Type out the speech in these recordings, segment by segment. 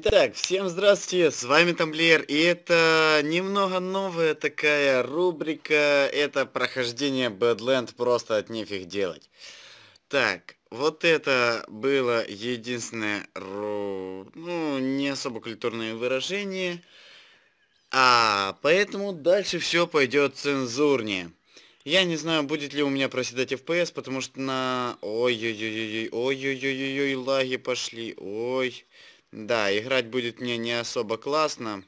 Итак, всем здравствуйте, с вами Тамблер, и это немного новая такая рубрика, это прохождение Badland просто от нефиг делать. Так, вот это было единственное, ну, не особо культурное выражение, а поэтому дальше все пойдет цензурнее. Я не знаю, будет ли у меня проседать FPS, потому что на... Ой-ой-ой-ой-ой-ой-ой-ой-ой, лаги пошли, ой... Да, играть будет мне не особо классно.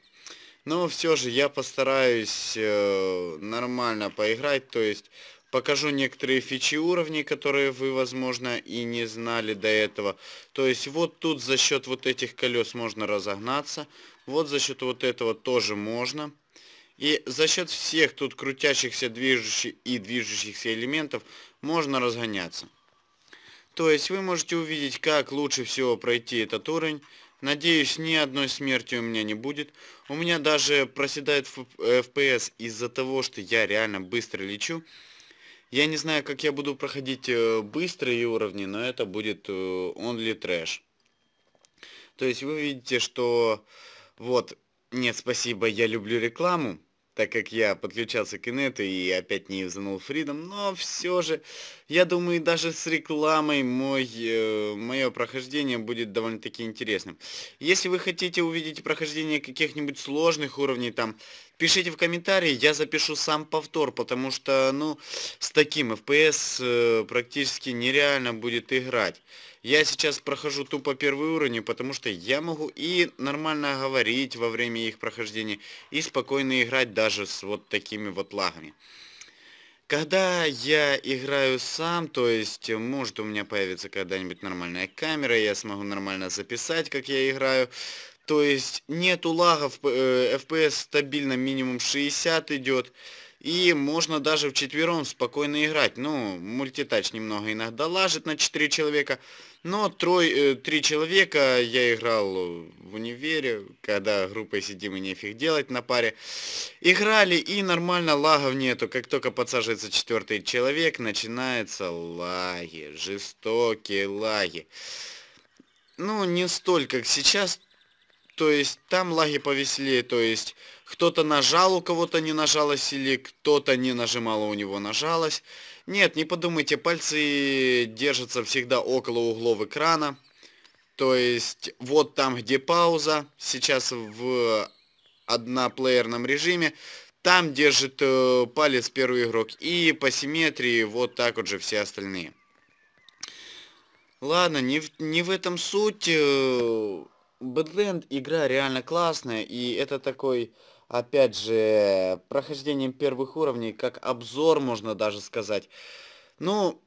Но все же я постараюсь э, нормально поиграть, то есть покажу некоторые фичи уровней, которые вы, возможно, и не знали до этого. То есть вот тут за счет вот этих колес можно разогнаться, вот за счет вот этого тоже можно. И за счет всех тут крутящихся движущих и движущихся элементов можно разгоняться. То есть вы можете увидеть, как лучше всего пройти этот уровень, Надеюсь, ни одной смерти у меня не будет. У меня даже проседает FPS э, из-за того, что я реально быстро лечу. Я не знаю, как я буду проходить э, быстрые уровни, но это будет э, only trash. То есть вы видите, что... Вот, нет, спасибо, я люблю рекламу, так как я подключался к инету и опять не юзанул фридом, но все же я думаю, даже с рекламой мой, э, мое прохождение будет довольно-таки интересным. Если вы хотите увидеть прохождение каких-нибудь сложных уровней, там, пишите в комментарии, я запишу сам повтор, потому что, ну, с таким FPS э, практически нереально будет играть. Я сейчас прохожу тупо первые уровни, потому что я могу и нормально говорить во время их прохождения, и спокойно играть даже с вот такими вот лагами. Когда я играю сам, то есть, э, может у меня появится когда-нибудь нормальная камера, я смогу нормально записать, как я играю. То есть, нету лагов, э, FPS стабильно минимум 60 идет. И можно даже вчетвером спокойно играть. Ну, мультитач немного иногда лажит на 4 человека. Но трой, э, 3 человека я играл в универе, когда группой сидим и нефиг делать на паре. Играли и нормально лагов нету. Как только подсаживается четвертый человек, начинаются лаги, жестокие лаги. Ну, не столько, как сейчас, то есть там лаги повеселее, то есть кто-то нажал, у кого-то не нажалось, или кто-то не нажимал, а у него нажалось. Нет, не подумайте, пальцы держатся всегда около углов экрана. То есть вот там, где пауза, сейчас в одноплеерном режиме, там держит э, палец первый игрок. И по симметрии вот так вот же все остальные. Ладно, не в, не в этом суть. Э, Бэдленд игра реально классная, и это такой, опять же, прохождением первых уровней, как обзор, можно даже сказать. Ну,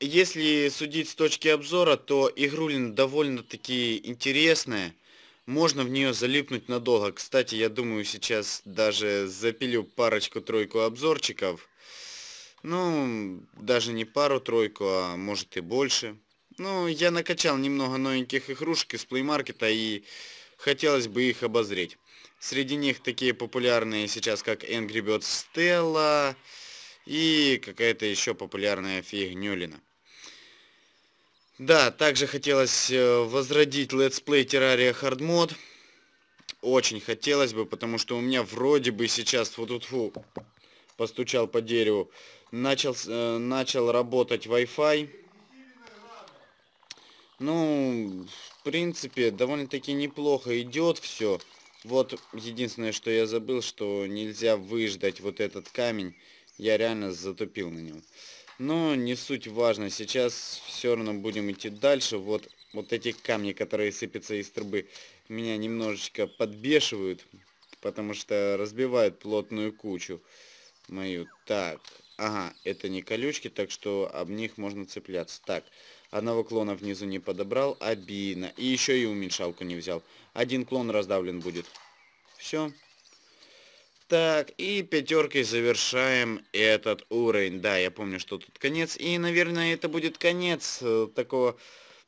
если судить с точки обзора, то игрулин довольно-таки интересная. Можно в нее залипнуть надолго. Кстати, я думаю, сейчас даже запилю парочку-тройку обзорчиков. Ну, даже не пару-тройку, а может и больше. Ну, я накачал немного новеньких игрушек из плеймаркета и хотелось бы их обозреть. Среди них такие популярные сейчас, как Angry Birds Stella и какая-то еще популярная фигнюлина. Да, также хотелось э, возродить Let's Play Terraria Hard Mod. Очень хотелось бы, потому что у меня вроде бы сейчас, вот тут фу постучал по дереву, начал, э, начал работать Wi-Fi ну, в принципе, довольно-таки неплохо идет все. Вот единственное, что я забыл, что нельзя выждать вот этот камень. Я реально затупил на нем. Но не суть важно. Сейчас все равно будем идти дальше. Вот, вот эти камни, которые сыпятся из трубы, меня немножечко подбешивают. Потому что разбивают плотную кучу мою. Так, ага, это не колючки, так что об них можно цепляться. Так, Одного клона внизу не подобрал. Обидно. И еще и уменьшалку не взял. Один клон раздавлен будет. Все. Так, и пятеркой завершаем этот уровень. Да, я помню, что тут конец. И, наверное, это будет конец э, такого...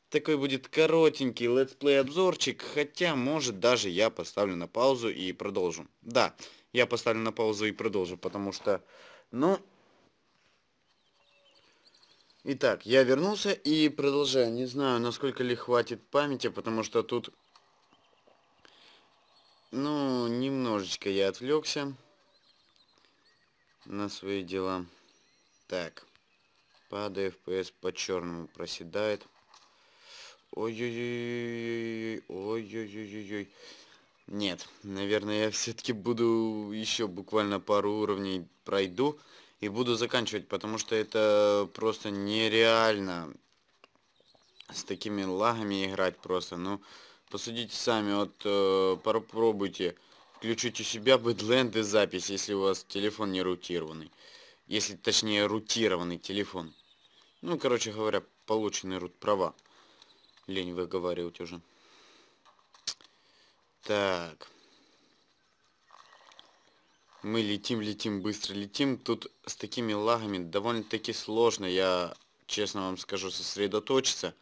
Такой будет коротенький летсплей обзорчик, хотя, может, даже я поставлю на паузу и продолжу. Да, я поставлю на паузу и продолжу, потому что, ну, Итак, я вернулся и продолжаю. Не знаю, насколько ли хватит памяти, потому что тут... Ну, немножечко я отвлекся на свои дела. Так. Падая FPS по черному проседает. Ой-ой-ой. Ой-ой-ой-ой. Нет, наверное, я все-таки буду еще буквально пару уровней пройду. И буду заканчивать, потому что это просто нереально с такими лагами играть просто. Ну, посудите сами, вот э, попробуйте включить у себя бэдленды запись, если у вас телефон не рутированный. Если, точнее, рутированный телефон. Ну, короче говоря, полученные рут права. Лень выговаривать уже. Так. Мы летим, летим, быстро летим. Тут с такими лагами довольно-таки сложно, я честно вам скажу, сосредоточиться.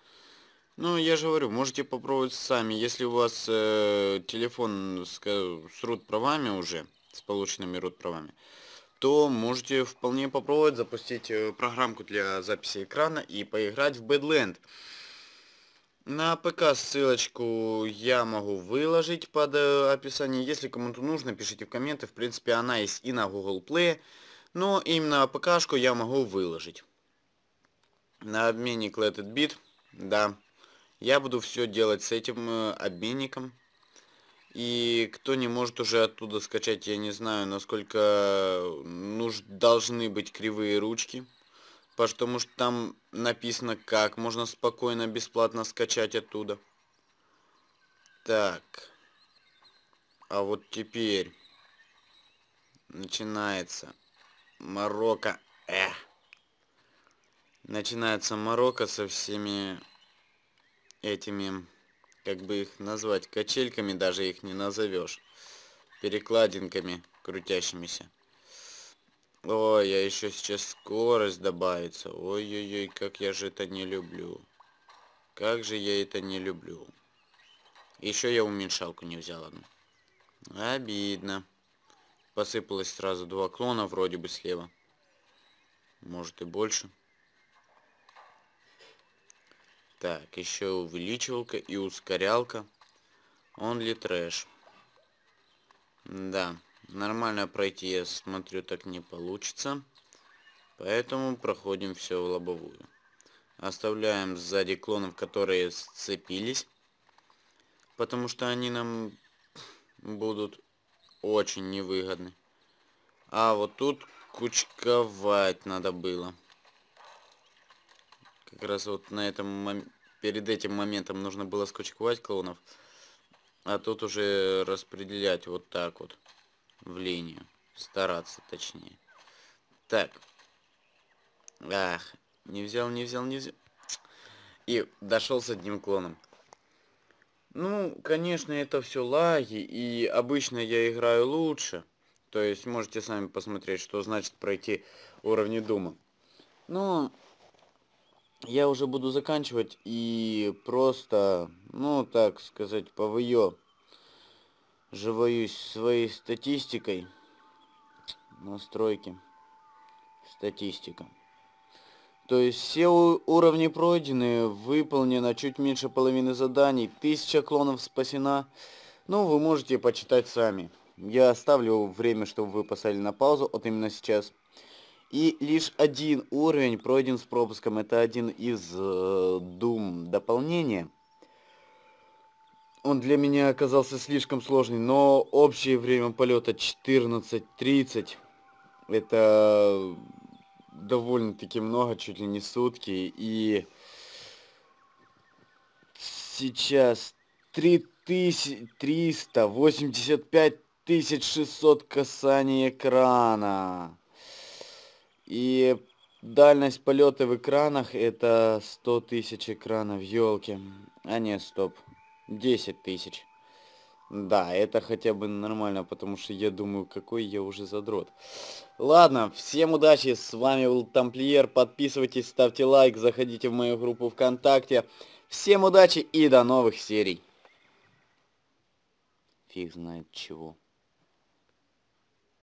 Но я же говорю, можете попробовать сами. Если у вас э, телефон с, с root-правами уже, с полученными рут правами то можете вполне попробовать запустить э, программку для записи экрана и поиграть в Badland. На ПК ссылочку я могу выложить под э, описание. Если кому-то нужно, пишите в комменты. В принципе, она есть и на Google Play. Но именно ПК-шку я могу выложить. На обменник Let It Beat. Да. Я буду все делать с этим э, обменником. И кто не может уже оттуда скачать, я не знаю, насколько э, нуж должны быть кривые ручки потому что там написано как. Можно спокойно, бесплатно скачать оттуда. Так. А вот теперь начинается Марокко. Эх. Начинается Марокко со всеми этими, как бы их назвать, качельками даже их не назовешь. Перекладинками крутящимися. Ой, я а еще сейчас скорость добавится. Ой-ой-ой, как я же это не люблю. Как же я это не люблю. Еще я уменьшалку не взял одну. Обидно. Посыпалось сразу два клона, вроде бы слева. Может и больше. Так, еще увеличивалка и ускорялка. Он ли трэш? Да. Нормально пройти, я смотрю, так не получится. Поэтому проходим все в лобовую. Оставляем сзади клонов, которые сцепились. Потому что они нам будут очень невыгодны. А вот тут кучковать надо было. Как раз вот на этом перед этим моментом нужно было скучковать клонов. А тут уже распределять вот так вот в линию. Стараться, точнее. Так. Ах, не взял, не взял, не взял. И дошел с одним клоном. Ну, конечно, это все лаги, и обычно я играю лучше. То есть можете сами посмотреть, что значит пройти уровни Дума. Но я уже буду заканчивать и просто, ну, так сказать, повыё живоюсь своей статистикой. Настройки. Статистика. То есть все уровни пройдены, выполнено чуть меньше половины заданий, тысяча клонов спасена. Ну, вы можете почитать сами. Я оставлю время, чтобы вы поставили на паузу, вот именно сейчас. И лишь один уровень пройден с пропуском, это один из э, Doom дополнения он для меня оказался слишком сложный, но общее время полета 14.30. Это довольно-таки много, чуть ли не сутки. И сейчас 3385 600 касаний экрана. И дальность полета в экранах это 100 тысяч экранов, елки. А не, стоп. 10 тысяч. Да, это хотя бы нормально, потому что я думаю, какой я уже задрот. Ладно, всем удачи, с вами был Тамплиер, подписывайтесь, ставьте лайк, заходите в мою группу ВКонтакте. Всем удачи и до новых серий. Фиг знает чего.